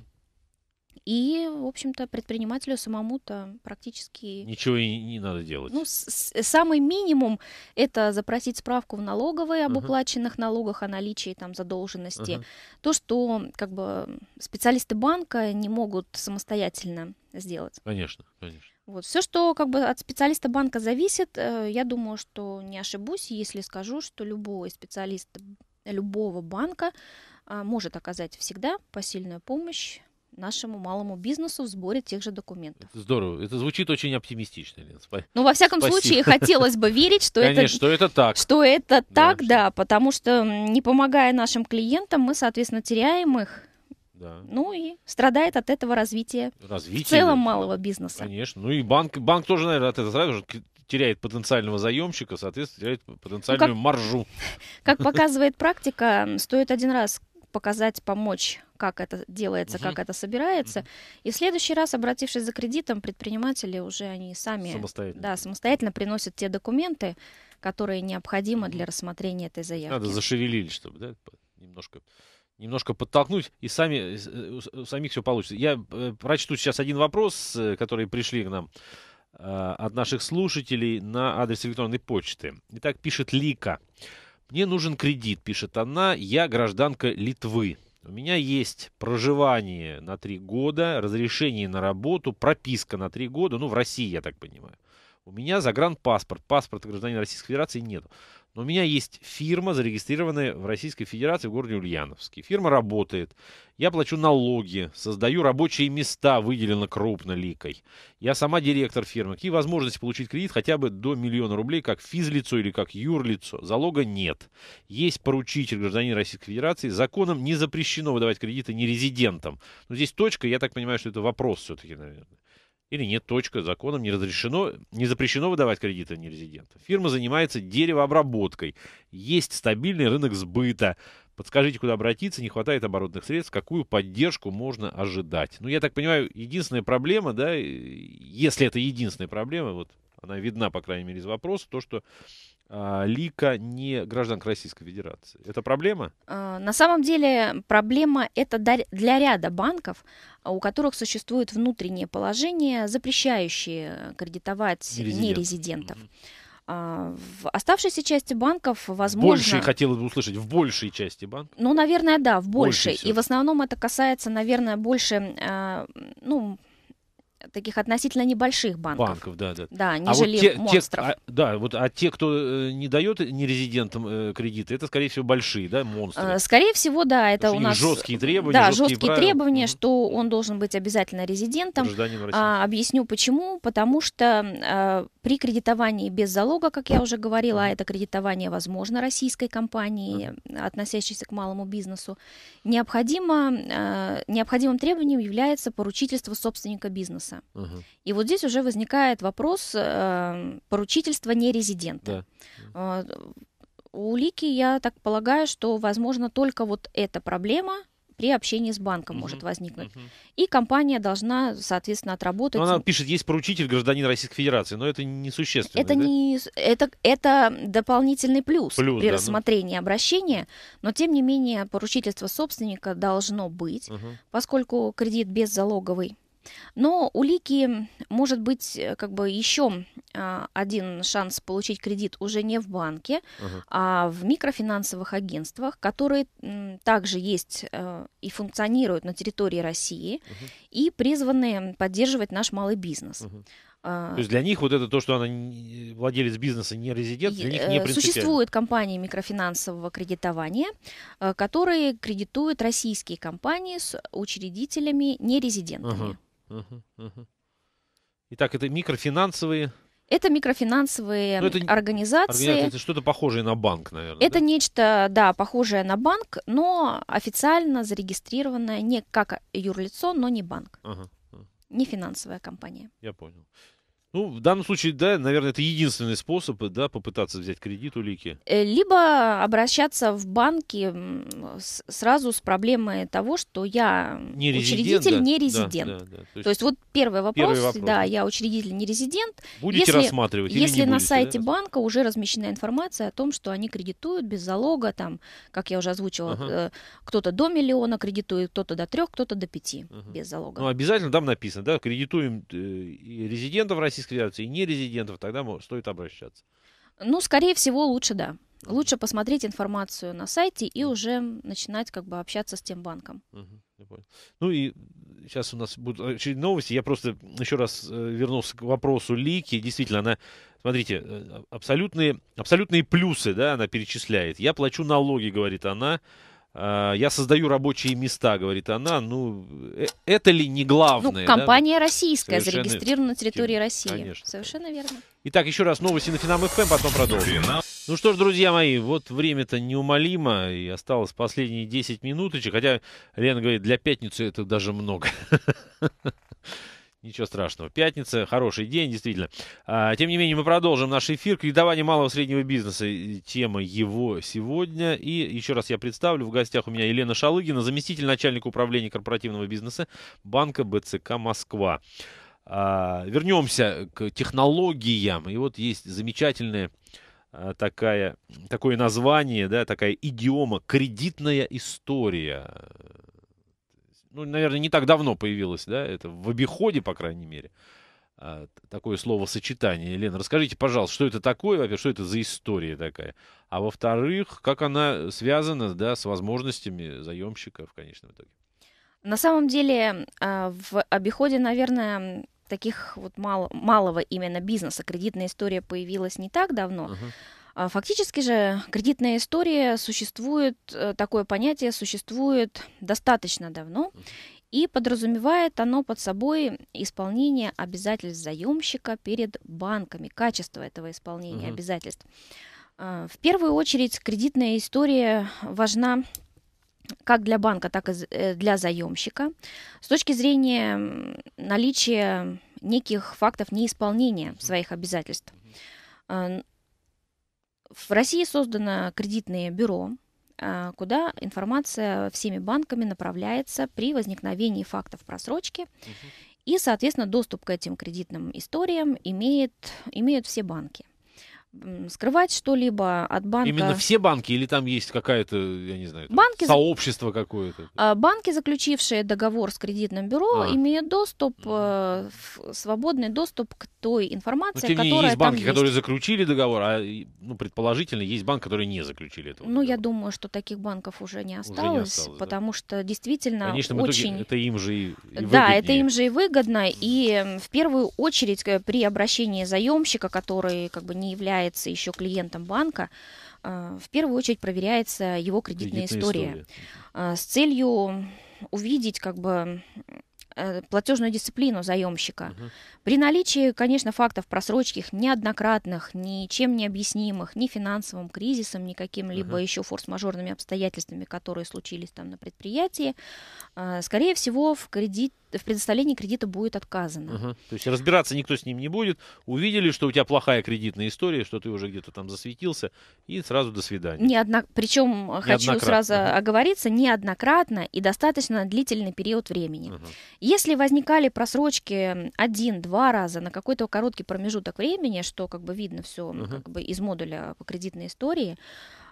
и, в общем-то, предпринимателю самому-то практически... Ничего и не надо делать. Ну, самый минимум — это запросить справку в налоговой об uh-huh. уплаченных налогах, о наличии там задолженности. Uh-huh. То, что как бы специалисты банка не могут самостоятельно сделать. Конечно, конечно. Вот. Все, что как бы от специалиста банка зависит, э, я думаю, что не ошибусь, если скажу, что любой специалист любого банка а, может оказать всегда посильную помощь нашему малому бизнесу в сборе тех же документов. здорово. Это звучит очень оптимистично, Лен. Спа- ну, во всяком спасибо. случае, хотелось бы верить, что Конечно, это... что это так. Что это да, так, да, потому что не помогая нашим клиентам, мы, соответственно, теряем их. Да. Ну и страдает от этого развитие, развитие в целом да. малого бизнеса. Конечно. Ну и банк, банк тоже, наверное, от этого сразу же теряет потенциального заемщика, соответственно, теряет ну, потенциальную ну, как, маржу. <laughs> Как показывает практика, стоит один раз показать, помочь, как это делается, угу. как это собирается. Угу. И в следующий раз, обратившись за кредитом, предприниматели уже они сами самостоятельно, да, самостоятельно приносят те документы, которые необходимы угу. для рассмотрения этой заявки. Надо зашевелили, чтобы да, немножко немножко подтолкнуть, и сами, э, э, у самих все получится. Я э, прочту сейчас один вопрос, который пришли к нам от наших слушателей на адрес электронной почты. Итак, пишет Лика. Мне нужен кредит, пишет она. Я гражданка Литвы. У меня есть проживание на три года, разрешение на работу, прописка на три года, ну, в России, я так понимаю. У меня загранпаспорт, паспорта гражданина Российской Федерации нет. Но у меня есть фирма, зарегистрированная в Российской Федерации в городе Ульяновске. Фирма работает. Я плачу налоги, создаю рабочие места, выделено крупно ликой. Я сама директор фирмы. Какие возможности получить кредит хотя бы до миллиона рублей, как физлицо или как юрлицо? Залога нет. Есть поручитель гражданин Российской Федерации. Законом не запрещено выдавать кредиты нерезидентам. Но здесь точка, я так понимаю, что это вопрос все-таки, наверное или нет, точка, законом не разрешено, не запрещено выдавать кредиты нерезидентам. Фирма занимается деревообработкой, есть стабильный рынок сбыта. Подскажите, куда обратиться, не хватает оборотных средств, какую поддержку можно ожидать? Ну, я так понимаю, единственная проблема, да, если это единственная проблема, вот она видна, по крайней мере, из вопроса, то, что а, лика не гражданка Российской Федерации. Это проблема? А, на самом деле проблема это для ряда банков, а, у которых существует внутреннее положение, запрещающее кредитовать Резидент. нерезидентов. В оставшейся части банков, возможно... Больше хотела бы услышать, в большей части банков? Ну, наверное, да, в большей. Больше и в основном это касается, наверное, больше, ну, таких относительно небольших банков. Банков, да, да. Да, нежели а вот те, монстров. Те, а, да, вот а те, кто э, не дает нерезидентам э, кредиты, это, скорее всего, большие, да, монстры. Э, скорее всего, да, это у нас жесткие э, требования. Да, жесткие, жесткие требования, угу. что он должен быть обязательно резидентом. А, объясню почему. Потому что а, при кредитовании без залога, как я уже говорила, а это кредитование возможно российской компании, а. относящейся к малому бизнесу, необходимо а, необходимым требованием является поручительство собственника бизнеса адреса. Угу. И вот здесь уже возникает вопрос э, поручительства нерезидента. Да. Э, Лики я так полагаю, что, возможно, только вот эта проблема при общении с банком угу, может возникнуть. Угу. И компания должна, соответственно, отработать. Но она пишет, есть поручитель гражданин Российской Федерации, но это несущественно. Это, да? не, это, это дополнительный плюс, плюс при да, ну. рассмотрении ну... обращения, но тем не менее поручительство собственника должно быть, угу. поскольку кредит беззалоговый но улики может быть э, как бы еще а, один шанс получить кредит уже не в банке, uh-huh. а в микрофинансовых агентствах, которые также есть э, и функционируют на территории России uh-huh. и призваны поддерживать наш малый бизнес. Uh-huh. То есть для них вот это то, что она владелец бизнеса, не резидент, для них э, не принципиально. Существуют компании микрофинансового кредитования, которые кредитуют российские компании с учредителями нерезидентами. Ага. Итак, это микрофинансовые... Это микрофинансовые ну, это организации. Организация, это что-то похожее на банк, наверное. Это да? нечто, да, похожее на банк, но официально зарегистрированное не как юрлицо, но не банк. Ага. Не финансовая компания. Я понял. Ну, в данном случае, да, наверное, это единственный способ, да, попытаться взять кредит у Лики. Э, либо обращаться в банки сразу с проблемой того, что я не учредитель, резидент, не резидент. Да, да, да. То, есть, То есть вот первый вопрос, первый вопрос, да, я учредитель, не резидент. Будете если, рассматривать Если не на сайте да? банка уже размещена информация о том, что они кредитуют без залога, там, как я уже озвучила, ага. Э, кто-то до миллиона кредитует, кто-то до трех, кто-то до пяти ага. без залога. Ну, обязательно там написано, да, кредитуем э, резидентов России Российской Федерации и нерезидентов, тогда стоит обращаться. Ну, скорее всего, лучше да. Лучше посмотреть информацию на сайте и уже начинать как бы общаться с тем банком. ну и сейчас у нас будут очередные э, новости. Я просто еще раз э, вернулся к вопросу Лики. Действительно, она, смотрите, э, абсолютные, абсолютные плюсы, да, она перечисляет. Я плачу налоги, говорит она, а, я создаю рабочие места, говорит она. Ну, э, это ли не главное? Ну, компания да? российская, Совершенно... зарегистрирована на территории России. Конечно. Совершенно верно. Итак, еще раз новости на Финам ФМ, эм, потом продолжим. Финам. Ну что ж, друзья мои, вот время-то неумолимо, и осталось последние 10 минуточек. Хотя Лен говорит, для пятницы это даже много. <laughs> Ничего страшного. Пятница, хороший день, действительно. А, тем не менее, мы продолжим наш эфир. Кредитование малого и среднего бизнеса. Тема его сегодня. И еще раз я представлю. В гостях у меня Елена Шалыгина, заместитель начальника управления корпоративного бизнеса банка БЦК «Москва». А, вернемся к технологиям. И вот есть замечательная а, такая, такое название, да, такая идиома «кредитная история» ну, наверное, не так давно появилось, да, это в обиходе, по крайней мере, а, такое словосочетание. Елена, расскажите, пожалуйста, что это такое, вообще, что это за история такая, а во-вторых, как она связана, да, с возможностями заемщика в конечном итоге? На самом деле, а, в обиходе, наверное, таких вот мал, малого именно бизнеса кредитная история появилась не так давно. Uh-huh. А, фактически же кредитная история существует, э, такое понятие существует достаточно давно, и подразумевает оно под собой исполнение обязательств заемщика перед банками, качество этого исполнения угу. обязательств. А, в первую очередь кредитная история важна как для банка, так и э, для заемщика с точки зрения наличия неких фактов неисполнения своих обязательств. В России создано кредитное бюро, а, куда информация всеми банками направляется при возникновении фактов просрочки. Угу. И, соответственно, доступ к этим кредитным историям имеет, имеют все банки скрывать что-либо от банка. Именно все банки или там есть какая-то, я не знаю, банки сообщество какое-то? А, банки, заключившие договор с кредитным бюро, а. имеют доступ, э, свободный доступ к той ну, информации, Но, тем которая есть банки, там есть. которые заключили договор, а ну, предположительно есть банк, которые не заключили этого. Ну, я думаю, что таких банков уже не осталось, уже не осталось потому да. что действительно Конечно, очень... Итоге это им же и, и Да, это им же и выгодно, и в первую очередь э, при обращении заемщика, который как бы не является проверяется еще клиентом банка, а, в первую очередь проверяется его кредитная, кредитная история, история а, с целью увидеть как бы э, платежную дисциплину заемщика. Угу. При наличии, конечно, фактов просрочких неоднократных, ничем не объяснимых, ни финансовым кризисом, ни каким-либо угу. еще форс-мажорными обстоятельствами, которые случились там на предприятии, а, скорее всего, в кредит в предоставлении кредита будет отказано. Угу. То есть разбираться никто с ним не будет. Увидели, что у тебя плохая кредитная история, что ты уже где-то там засветился, и сразу до свидания. Не Причем не э, хочу сразу угу. оговориться, неоднократно и достаточно длительный период времени. Угу. Если возникали просрочки один-два раза на какой-то короткий промежуток времени, что как бы видно все угу. как бы из модуля по кредитной истории,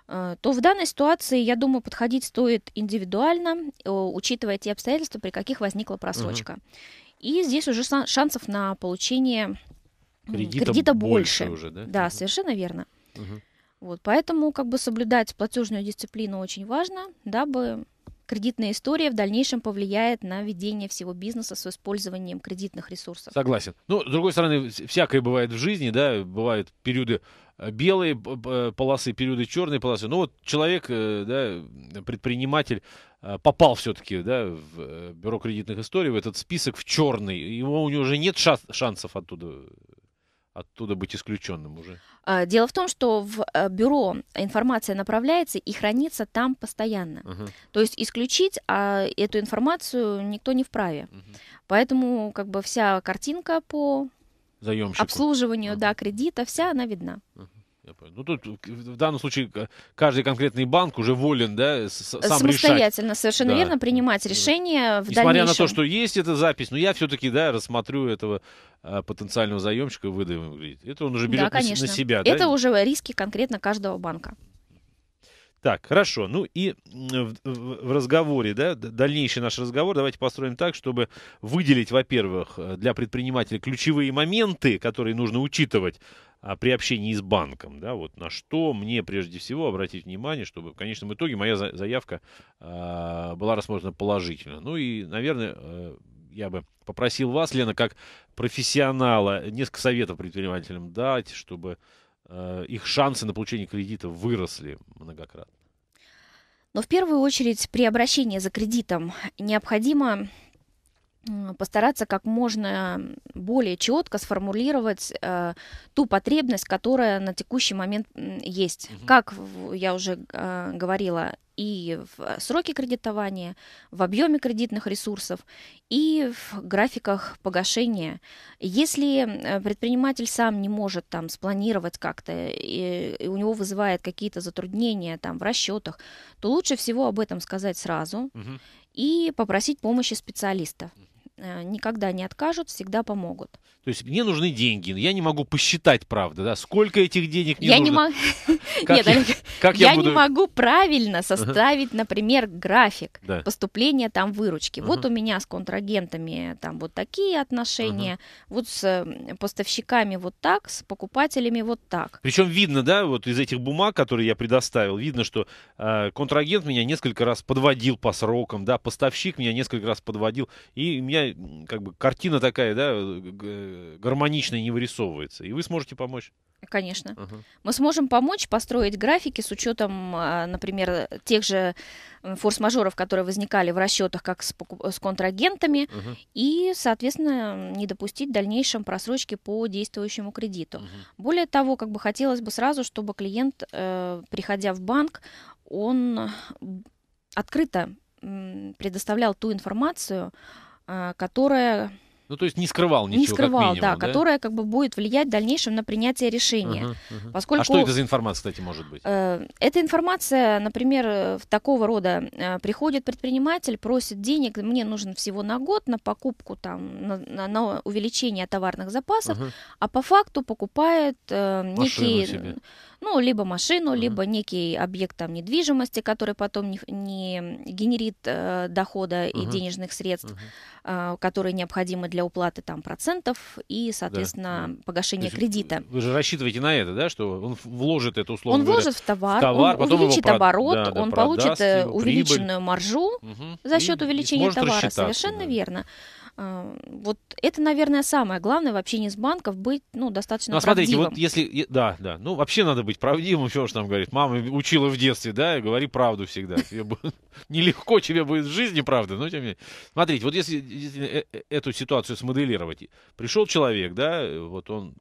Э, то в данной ситуации, я думаю, подходить стоит индивидуально, э, учитывая те обстоятельства, при каких возникла просрочка. Угу. И здесь уже шансов на получение кредита, кредита больше. больше уже, да? да, совершенно верно. Угу. Вот, поэтому как бы соблюдать платежную дисциплину очень важно, дабы кредитная история в дальнейшем повлияет на ведение всего бизнеса с использованием кредитных ресурсов. Согласен. Ну, с другой стороны, всякое бывает в жизни, да, бывают периоды белые полосы, периоды черные полосы. Ну вот человек, э, да, предприниматель э, попал все-таки да, в э, бюро кредитных историй, в этот список в черный. Его, у него уже нет шансов оттуда оттуда быть исключенным уже? А, дело в том, что в бюро информация направляется и хранится там постоянно. Uh-huh. То есть исключить а, эту информацию никто не вправе. Uh-huh. Поэтому как бы вся картинка по заемщику. Обслуживанию, да, кредита, вся она видна. Ну, тут в данном случае каждый конкретный банк уже волен, да, сам Самостоятельно, решать. совершенно да. верно, принимать решения в Несмотря дальнейшем. на то, что есть эта запись, но я все-таки, да, рассмотрю этого а, потенциального заемщика, выдаю ему кредит. Это он уже берет да, на себя, Это да? уже риски конкретно каждого банка. Так, хорошо. Ну и в, в разговоре, да, дальнейший наш разговор давайте построим так, чтобы выделить, во-первых, э, для предпринимателя ключевые моменты, которые нужно учитывать а, при общении с банком, да, вот на что мне прежде всего обратить внимание, чтобы в конечном итоге моя заявка э, была рассмотрена положительно. Ну и, наверное, э, я бы попросил вас, Лена, как профессионала, несколько советов предпринимателям дать, чтобы Э, их шансы на получение кредита выросли многократно? Но в первую очередь при обращении за кредитом необходимо постараться как можно более четко сформулировать э, ту потребность, которая на текущий момент есть. Угу. Как я уже э, говорила, и в сроке кредитования, в объеме кредитных ресурсов и в графиках погашения. Если э, предприниматель сам не может там спланировать как-то, и, и у него вызывает какие-то затруднения там в расчетах, то лучше всего об этом сказать сразу угу. и попросить помощи специалистов. Угу. Э, никогда не откажут, всегда помогут. То есть мне нужны деньги. но Я не могу посчитать, правда, да, сколько этих денег мне я нужно. Не мог... <laughs> как Нет, я, как я, я буду... не могу правильно составить, например, график да. поступления там выручки. Uh-huh. Вот у меня с контрагентами там вот такие отношения, uh-huh. вот с поставщиками вот так, с покупателями вот так. Причем видно, да, вот из этих бумаг, которые я предоставил, видно, что э, контрагент меня несколько раз подводил по срокам, да, поставщик меня несколько раз подводил, и у меня как бы картина такая, да, э, гармонично не вырисовывается. И вы сможете помочь. Конечно. Ага. Мы сможем помочь построить графики с учетом, а, например, тех же форс-мажоров, которые возникали в расчетах как с, с контрагентами, ага. и, соответственно, не допустить дальнейшем просрочки по действующему кредиту. Ага. Более того, как бы хотелось бы сразу, чтобы клиент, э, приходя в банк, он открыто предоставлял ту информацию, а, которая ну, то есть не скрывал ничего. Не скрывал, как минимум, да, да, которая как бы будет влиять в дальнейшем на принятие решения. Угу, угу. Поскольку, а что это за информация, кстати, может быть? Э, эта информация, например, э, в такого рода э, приходит предприниматель, просит денег, мне нужен всего на год на покупку там, на, на, на увеличение товарных запасов, угу. а по факту покупает э, некие. Машину себе ну, либо машину, mm-hmm. либо некий объект там недвижимости, который потом не, не генерит э, дохода mm-hmm. и денежных средств, mm-hmm. э, которые необходимы для уплаты там процентов и, соответственно, да, погашения есть, кредита. Вы же рассчитываете на это, да, что он вложит это условно Он говоря, вложит в товар, в товар он потом увеличит его оборот, да, да, он получит э, увеличенную прибыль. маржу угу. за счет и, увеличения и товара, совершенно да. верно. Вот это, наверное, самое главное в общении с банков быть, ну, достаточно Ну, правдивым. смотрите, вот если, да, да, ну, вообще надо быть правдивым, что уж там говорит. Мама учила в детстве, да, и говори правду всегда. <laughs> нелегко тебе будет в жизни, правда, но тем не менее. Смотрите, вот если э, э, эту ситуацию смоделировать. Пришел человек, да, вот он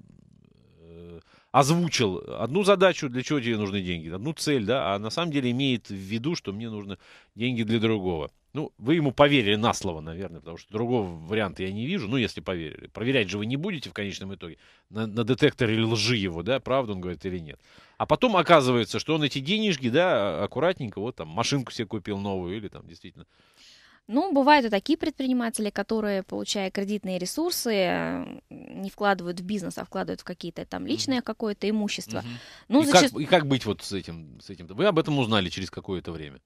э, озвучил одну задачу, для чего тебе нужны деньги, одну цель, да, а на самом деле имеет в виду, что мне нужны деньги для другого. Ну, вы ему поверили на слово, наверное, потому что другого варианта я не вижу. Ну, если поверили. Проверять же вы не будете в конечном итоге на, на детекторе лжи его, да, правду он говорит или нет. А потом оказывается, что он эти денежки, да, аккуратненько, вот там машинку себе купил новую или там действительно ну, бывают и такие предприниматели, которые, получая кредитные ресурсы, не вкладывают в бизнес, а вкладывают в какие-то там личное какое-то имущество. Mm-hmm. Ну, и, зачаст... как, и как быть вот с этим, с этим? Вы об этом узнали через какое-то время.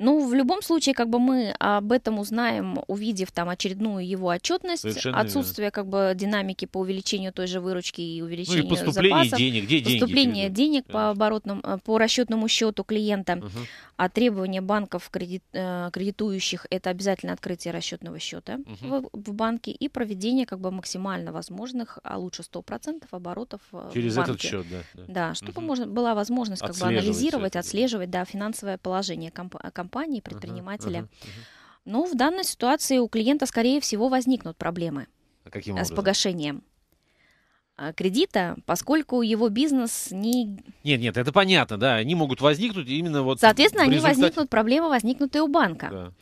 Ну, в любом случае, как бы мы об этом узнаем, увидев там очередную его отчетность, Совершенно отсутствие верно. как бы динамики по увеличению той же выручки и увеличению ну, и поступление запасов, денег, где деньги? Поступление денег по оборотным, э, по расчетному счету клиента, угу. а требования банков кредит, э, кредитующих это обязательно открытие расчетного счета угу. в, в банке и проведение как бы максимально возможных, а лучше 100% оборотов э, через в банке. этот счет, да. Да, да чтобы угу. можно была возможность как бы анализировать, это, отслеживать, да, финансовое положение компании компании, предпринимателя. Uh-huh, uh-huh, uh в данной ситуации у клиента, скорее всего, возникнут проблемы а каким э, образом? с погашением э, кредита, поскольку его бизнес не... Нет, нет, это понятно, да, они могут возникнуть именно вот... Соответственно, результате... они возникнут, проблемы возникнут и у банка. Да.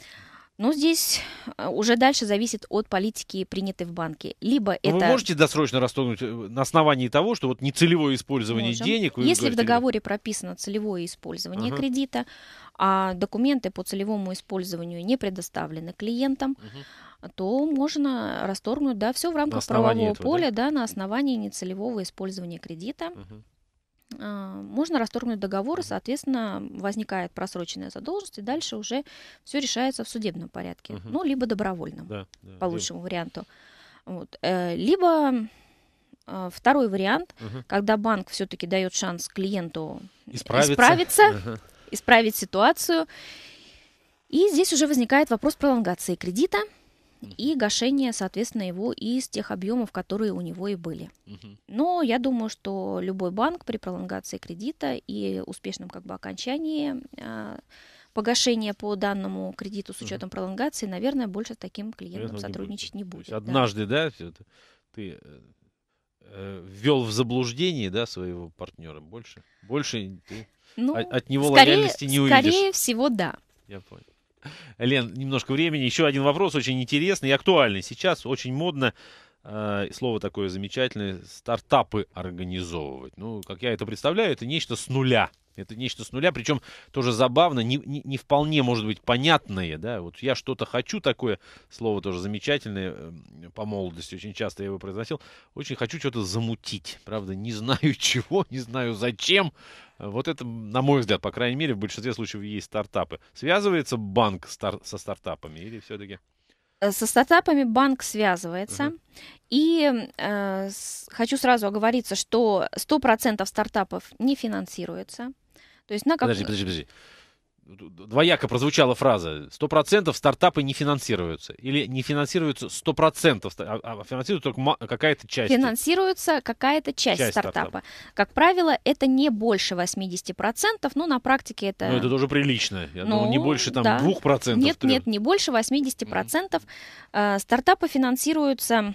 Ну, здесь э, уже дальше зависит от политики, принятой в банке. Либо ну, это... Вы можете досрочно расторгнуть э, на основании того, что вот нецелевое использование Можем. денег... Если в договоре прописано целевое использование uh кредита, а документы по целевому использованию не предоставлены клиентам, uh то можно расторгнуть, да, все в рамках правового этого, поля, да? да, на основании нецелевого использования кредита. uh а, можно расторгнуть договор, и, соответственно, возникает просроченная задолженность, и дальше уже все решается в судебном порядке, угу. ну, либо добровольном, да, да, по лучшему да. варианту. Вот. Э, либо а, второй вариант, угу. когда банк все-таки дает шанс клиенту исправиться, исправиться угу. исправить ситуацию, и здесь уже возникает вопрос пролонгации кредита – и гашение, соответственно, его из тех объемов, которые у него и были. Но я думаю, что любой банк при пролонгации кредита и успешном как бы окончании э, а, погашение по данному кредиту с учетом пролонгации, наверное, больше с таким клиентом Понятно, сотрудничать не будет. Не будет да. Однажды, да, ты э, э, ввел в заблуждение да, своего партнера. Больше, больше ты ну, от, от него скорее, лояльности не скорее увидишь. Скорее всего, да. Я понял. Лен, немножко времени. Еще один вопрос очень интересный и актуальный. Сейчас очень модно э, слово такое замечательное, стартапы организовывать. Ну, как я это представляю, это нечто с нуля это нечто с нуля, причем тоже забавно, не, не, не вполне, может быть, понятное, да, вот я что-то хочу такое, слово тоже замечательное, эм, по молодости очень часто я его произносил, очень хочу что-то замутить, правда, не знаю <laughs> чего, не знаю зачем, вот это, на мой взгляд, по крайней мере, в большинстве случаев есть стартапы. Связывается банк стар- со стартапами или все-таки? Э, со стартапами банк связывается. Uh-huh. И э, хочу сразу оговориться, что 100% стартапов не финансируется. То есть на как... Подожди, подожди, подожди. Двояко прозвучала фраза. Сто процентов стартапы не финансируются. Или не финансируются сто процентов, а, а, а финансируется только какая-то часть. Финансируется какая-то часть, часть стартапа. стартапа. Как правило, это не больше 80%, но на практике это... Ну, это тоже прилично. Я ну, думал, не больше там да. 2%. Нет, 3. нет, не больше 80% mm-hmm. Э, стартапы финансируются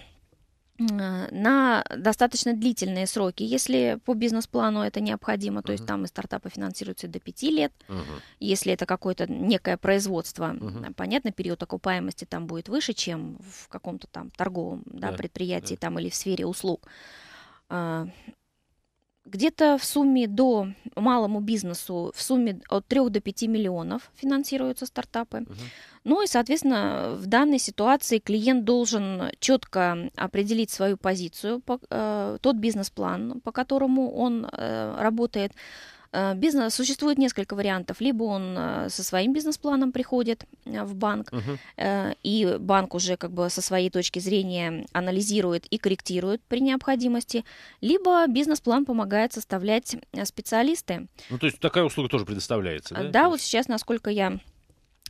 на достаточно длительные сроки, если по бизнес-плану это необходимо, uh-huh. то есть там и стартапы финансируются до 5 лет, uh-huh. если это какое-то некое производство, uh-huh. понятно, период окупаемости там будет выше, чем в каком-то там торговом да, yeah. предприятии yeah. там или в сфере услуг. А, где-то в сумме до малому бизнесу в сумме от 3 до 5 миллионов финансируются стартапы. Uh-huh. Ну и, соответственно, в данной ситуации клиент должен четко определить свою позицию, э, тот бизнес-план, по которому он э, работает. Э, бизнес, существует несколько вариантов. Либо он со своим бизнес-планом приходит в банк, uh-huh. и банк уже как бы со своей точки зрения анализирует и корректирует при необходимости, либо бизнес-план помогает составлять специалисты. Ну, то есть такая услуга тоже предоставляется, да? Да, вот сейчас, насколько я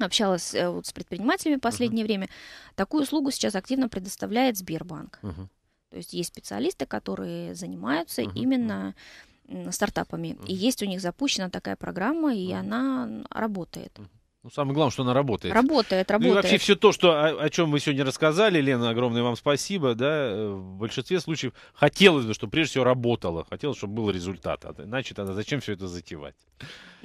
общалась э, вот с предпринимателями последнее uh-huh. время, такую услугу сейчас активно предоставляет Сбербанк. Uh-huh. То есть есть специалисты, которые занимаются uh-huh. именно стартапами. Uh-huh. И есть у них запущена такая программа, и uh-huh. она работает. Uh-huh. Ну, самое главное, что она работает. Работает, работает. Ну, и вообще все то, что, о, о чем вы сегодня рассказали, Лена, огромное вам спасибо. Да, э, в большинстве случаев хотелось бы, чтобы прежде всего работало. Хотелось, чтобы был результат. А иначе тогда зачем все это затевать?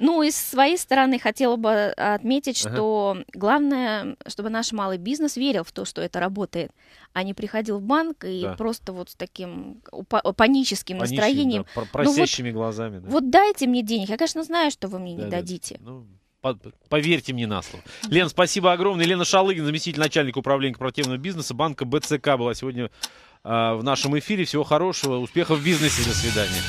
Ну, и с своей стороны хотела бы а, отметить, ага. что главное, чтобы наш малый бизнес верил в то, что это работает, а не приходил в банк и да. просто вот с таким э, паническим, паническим настроением. Да, просящими ну, вот, глазами. Да. Вот дайте мне денег. Я, конечно, знаю, что вы мне да, не да, дадите. Ну... Поверьте мне на слово. Лен, спасибо огромное. Лена Шалыгин, заместитель начальника управления корпоративного бизнеса банка БЦК была сегодня а, в нашем эфире. Всего хорошего, успехов в бизнесе. До свидания.